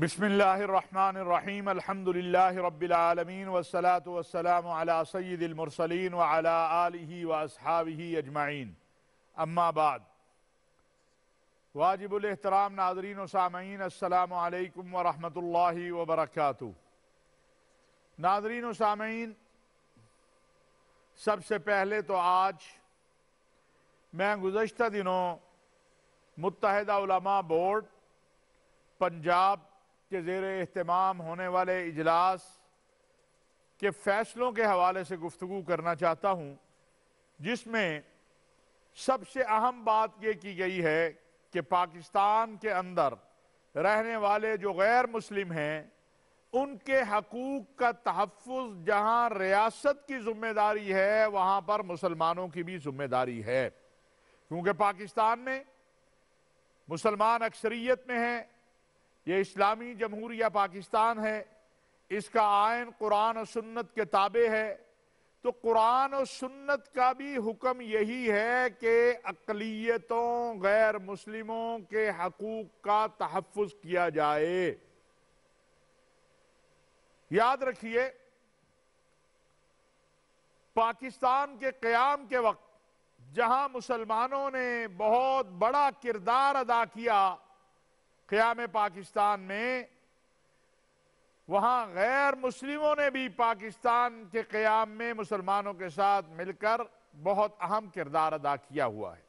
बिसमीम अलहमदिल्ला रबीआलमीन वसलात वसलाम सैदमरसलिन वली वसहाबी अजमाइन अम्माबाद वाजिबुलहतराम नाजरीन सामीन अल्लाम वरहमल वबरक नाजरीन सामीन सबसे पहले तो आज मैं गुज्त दिनों मुतहदा बोर्ड पंजाब के जेर अहतमाम होने वाले इजलास के फ़ैसलों के हवाले से गुफ्तु करना चाहता हूँ जिसमें सबसे अहम बात यह की गई है कि पाकिस्तान के अंदर रहने वाले जो गैर मुस्लिम हैं उनके हकूक़ का तहफ़ जहाँ रियासत की जिम्मेदारी है वहाँ पर मुसलमानों की भी जिम्मेदारी है क्योंकि पाकिस्तान में मुसलमान अक्सरियत में हैं ये इस्लामी जमहूरिया पाकिस्तान है इसका आयन कुरान और सुन्नत के ताबे है तो कुरान और सुन्नत का भी हुक्म यही है कि अकलीतों गैर मुस्लिमों के हकूक का तहफ़ किया जाए याद रखिए पाकिस्तान के क़्याम के वक्त जहां मुसलमानों ने बहुत बड़ा किरदार अदा किया क़याम पाकिस्तान में वहां गैर मुस्लिमों ने भी पाकिस्तान के क्याम में मुसलमानों के साथ मिलकर बहुत अहम किरदार अदा किया हुआ है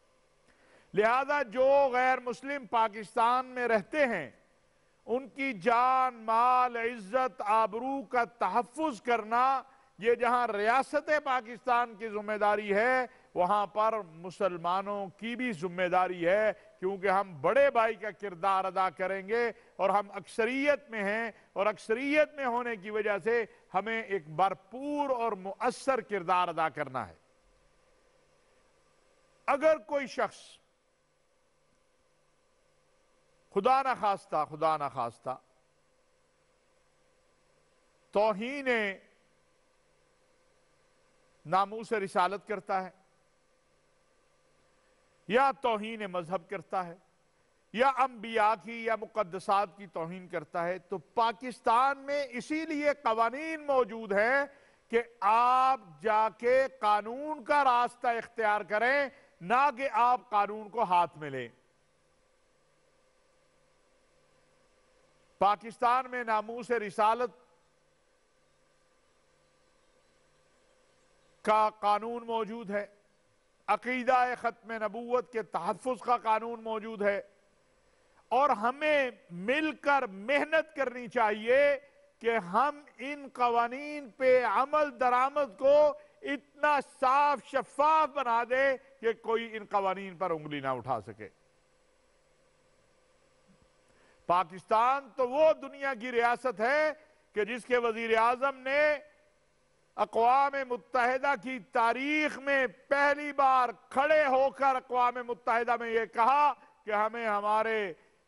लिहाजा जो गैर मुस्लिम पाकिस्तान में रहते हैं उनकी जान माल इज्जत आबरू का तहफ़ करना ये जहां रियासत पाकिस्तान की जिम्मेदारी है वहां पर मुसलमानों की भी जिम्मेदारी है क्योंकि हम बड़े भाई का किरदार अदा करेंगे और हम अक्सरियत में हैं और अक्सरियत में होने की वजह से हमें एक भरपूर और मुअसर किरदार अदा करना है अगर कोई शख्स खुदा ना खास्ता खुदा ना खास्ता तोहीन नामू से रिसालत करता है या तोहन मजहब करता है या अम्बिया की या मुकदसात की तोहन करता है तो पाकिस्तान में इसीलिए कवानीन मौजूद हैं कि आप जाके कानून का रास्ता इख्तियार करें ना कि आप कानून को हाथ में लें पाकिस्तान में नामूस रिसालत का कानून मौजूद है अकीदा ख़त्म नबूत के तहफ़ का कानून मौजूद है और हमें मिलकर मेहनत करनी चाहिए कि हम इन कवानीन पे अमल दरामद को इतना साफ शफाफ बना दे कि कोई इन कवानीन पर उंगली ना उठा सके पाकिस्तान तो वो दुनिया की रियासत है कि जिसके वजीर आजम ने अकवाम मुतहदा की तारीख में पहली बार खड़े होकर अकवाम मुतहदा में यह कहा कि हमें हमारे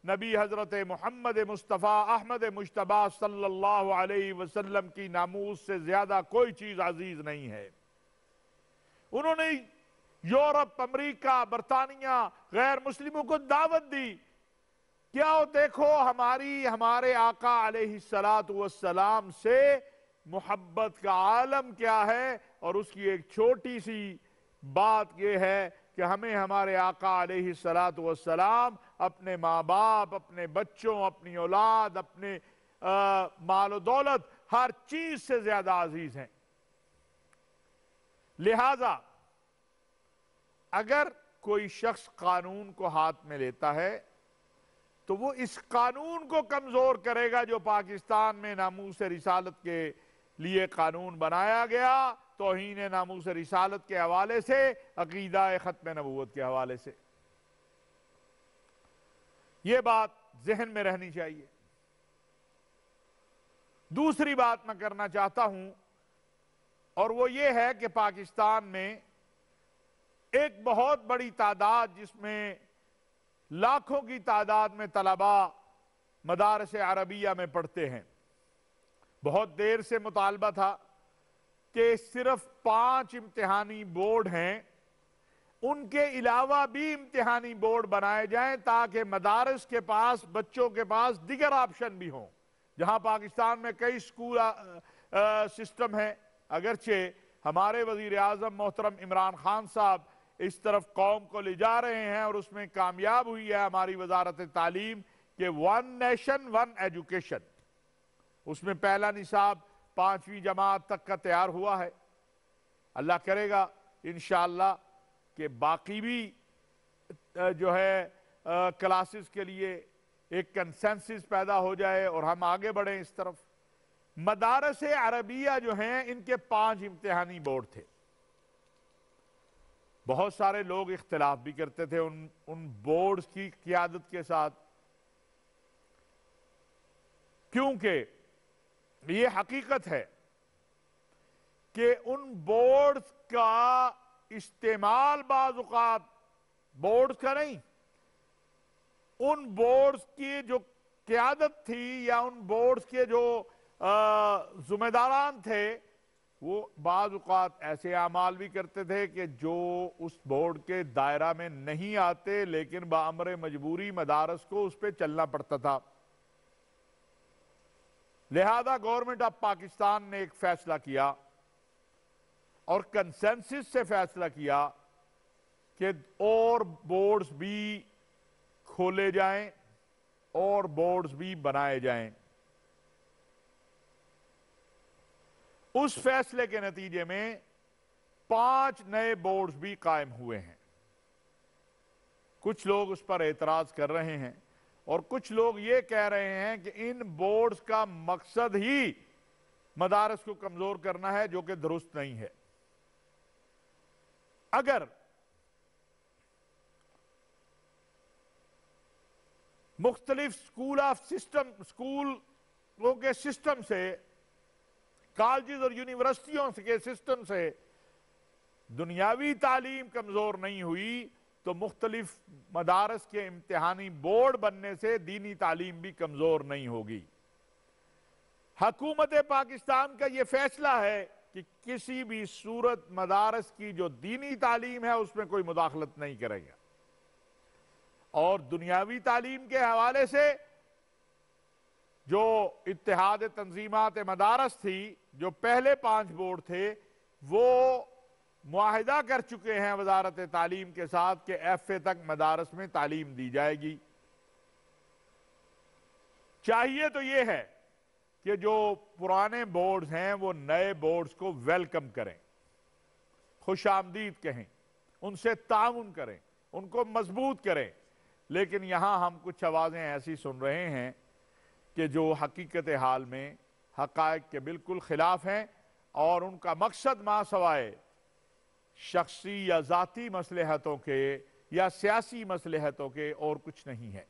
नबी हज़रत मोहम्मद मुस्तफ़ा अहमद मुशतबा सल्लल्लाहु अलैहि वसल्लम की नामूस से ज़्यादा कोई चीज़ अजीज़ नहीं है उन्होंने यूरोप अमरीका बरतानिया गैर मुस्लिमों को दावत दी क्या देखो हमारी हमारे आका सलात वसलाम से मोहब्बत का आलम क्या है और उसकी एक छोटी सी बात यह है कि हमें हमारे आका सलात वसलाम अपने माँ बाप अपने बच्चों अपनी औलाद अपने आ, माल दौलत हर चीज से ज्यादा अजीज हैं लिहाजा अगर कोई शख्स कानून को हाथ में लेता है तो वो इस कानून को कमजोर करेगा जो पाकिस्तान में नामूस रिसालत के लिए कानून बनाया गया तोहन नामूस रिसालत के हवाले से अकीदा ख़त्म नबूत के हवाले से यह बात जहन में रहनी चाहिए दूसरी बात मैं करना चाहता हूं और वो ये है कि पाकिस्तान में एक बहुत बड़ी तादाद जिसमें लाखों की तादाद में तलबा मदारस अरबिया में पढ़ते हैं बहुत देर से मुतालबा था कि सिर्फ पांच इम्तिहानी बोर्ड हैं उनके अलावा भी इम्तिहानी बोर्ड बनाए जाएं ताकि मदारस के पास बच्चों के पास दिगर ऑप्शन भी हों जहां पाकिस्तान में कई स्कूल सिस्टम है अगरचे हमारे वजीर आजम मोहतरम इमरान खान साहब इस तरफ कौम को ले जा रहे हैं और उसमें कामयाब हुई है हमारी वजारत तालीम के वन नेशन वन एजुकेशन उसमें पहला निसाब पांचवी जमात तक का तैयार हुआ है अल्लाह करेगा इन के बाकी भी जो है क्लासेस के लिए एक कंसेंसिस पैदा हो जाए और हम आगे बढ़ें इस तरफ मदारस अरबिया जो हैं इनके पांच इम्तहानी बोर्ड थे बहुत सारे लोग इख्तलाफ भी करते थे उन उन बोर्ड की क्यादत के साथ क्योंकि ये हकीकत है कि उन बोर्ड्स का इस्तेमाल बाजुकात बोर्ड्स का नहीं उन बोर्ड्स की जो क्यादत थी या उन बोर्ड्स के जो जुम्मेदारान थे वो बाज़ात ऐसे अमाल भी करते थे कि जो उस बोर्ड के दायरा में नहीं आते लेकिन बामर मजबूरी मदारस को उस पर चलना पड़ता था लिहाजा गवर्नमेंट ऑफ पाकिस्तान ने एक फैसला किया और कंसेंसिस से फैसला किया कि और बोर्ड्स भी खोले जाएं और बोर्ड्स भी बनाए जाएं उस फैसले के नतीजे में पांच नए बोर्ड्स भी कायम हुए हैं कुछ लोग उस पर एतराज कर रहे हैं और कुछ लोग ये कह रहे हैं कि इन बोर्ड्स का मकसद ही मदारस को कमजोर करना है जो कि दुरुस्त नहीं है अगर मुख्तलिफ स्कूल ऑफ सिस्टम स्कूलों के सिस्टम से कॉलेज और यूनिवर्सिटियों के सिस्टम से दुनियावी तालीम कमजोर नहीं हुई तो मुख्तलिफ मदारस के इम्तहानी बोर्ड बनने से दीनी तालीम भी कमज़ोर नहीं होगी हकूमत पाकिस्तान का यह फैसला है कि किसी भी सूरत मदारस की जो दीनी तालीम है उसमें कोई मुदाखलत नहीं करेगा और दुनियावी तालीम के हवाले से जो इतिहाद तंजीमत मदारस थी जो पहले पांच बोर्ड थे वो माहदा कर चुके हैं वजारत तालीम के साथ के एफ ए तक मदारस में तालीम दी जाएगी चाहिए तो यह है कि जो पुराने बोर्ड हैं वो नए बोर्ड्स को वेलकम करें खुश आमदीद कहें उनसे ताउन करें उनको मजबूत करें लेकिन यहां हम कुछ आवाज़ें ऐसी सुन रहे हैं कि जो हकीकत हाल में हक़ के बिल्कुल ख़िलाफ़ हैं और उनका मकसद मां सवाए शख्सी या ज़ाती मसलहतों के या सियासी मसलहतों के और कुछ नहीं है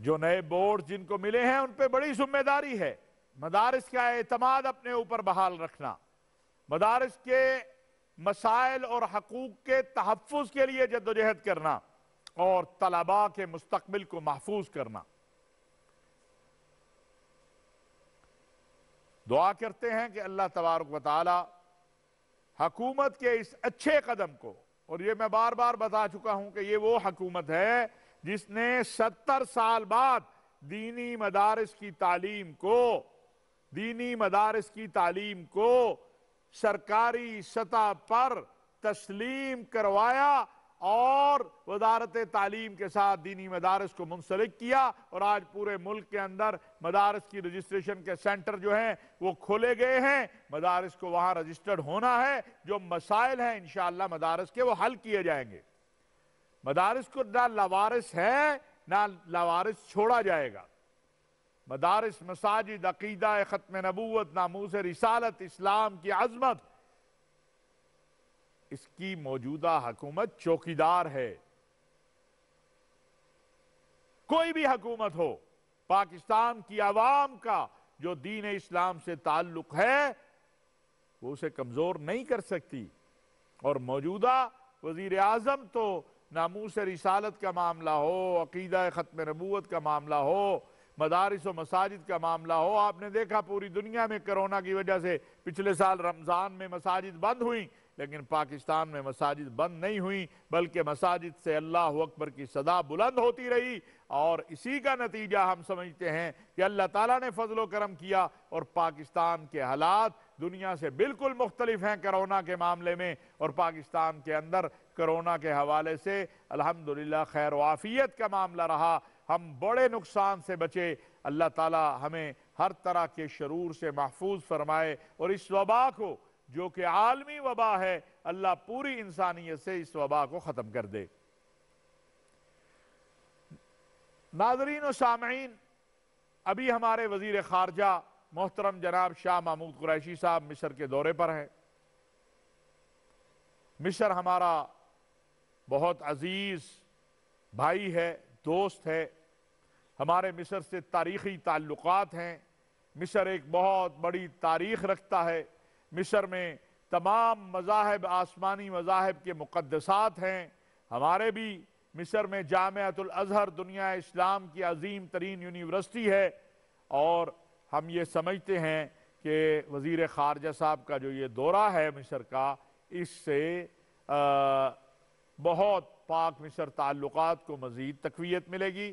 जो नए बोर्ड जिनको मिले हैं उन पर बड़ी जिम्मेदारी है मदारस का एतमाद अपने ऊपर बहाल रखना मदारस के मसाइल और हकूक के तहफ़ के लिए जद्दोजहद करना और तलबा के मुस्तबिल को महफूज करना दुआ करते हैं कि अल्लाह तबारक वाली हकूमत के इस अच्छे कदम को और ये मैं बार बार बता चुका हूं कि ये वो हकूमत है जिसने सत्तर साल बाद दीनी मदारस की तालीम को दीनी मदारस की तालीम को सरकारी सतह पर तस्लीम करवाया और वजारत तालीम के साथ दीनी मदारस को मुंसलिक किया और आज पूरे मुल्क के अंदर मदारस की रजिस्ट्रेशन के सेंटर जो हैं वो खोले गए हैं मदारस को वहाँ रजिस्टर्ड होना है जो मसाइल हैं इन मदारस के वो हल किए जाएंगे मदारस को ना लवारस है ना लवारस छोड़ा जाएगा मदारस मसाजिद अकीदा ख़त्म नबूत नामूस रिसालत इस्लाम की आज़मत इसकी मौजूदा हकूमत चौकीदार है कोई भी हकूमत हो पाकिस्तान की आवाम का जो दीन इस्लाम से ताल्लुक है वो उसे कमजोर नहीं कर सकती और मौजूदा वजीर आजम तो नामूस रिसालत का मामला हो अकीदा ख़त्म नबूत का मामला हो मदारस और मसाजिद का मामला हो आपने देखा पूरी दुनिया में कोरोना की वजह से पिछले साल रमज़ान में मसाजिद बंद हुई लेकिन पाकिस्तान में मसाजिद बंद नहीं हुई बल्कि मसाजिद से अल्लाह अकबर की सदा बुलंद होती रही और इसी का नतीजा हम समझते हैं कि अल्लाह ताला ने फजलो करम किया और पाकिस्तान के हालात दुनिया से बिल्कुल मुख्तलिफ हैं करोना के मामले में और पाकिस्तान के अंदर करोना के हवाले से अल्हम्दुलिल्लाह खैर वाफियत का मामला रहा हम बड़े नुकसान से बचे अल्लाह ताला हमें हर तरह के शरूर से महफूज फरमाए और इस वबा को जो कि आलमी वबा है अल्लाह पूरी इंसानियत से इस वबा को ख़त्म कर दे नाजरीन और सामीन अभी हमारे वजीर खारजा मोहतरम जनाब शाह महमूद कुरैशी साहब मिस्र के दौरे पर हैं मिस्र हमारा बहुत अजीज़ भाई है दोस्त है हमारे मिस्र से तारीखी ताल्लुकात हैं मिस्र एक बहुत बड़ी तारीख रखता है मिस्र में तमाम मजाहब आसमानी मजाहब के मुकदसात हैं हमारे भी मिस्र में जामतुल अज़हर दुनिया इस्लाम की अजीम तरीन यूनिवर्सिटी है और हम ये समझते हैं कि वज़ी ख़ारजा साहब का जो ये दौरा है मिस्र का इससे बहुत पाक मिस्र ताल्लुकात को मज़ीद तकवीत मिलेगी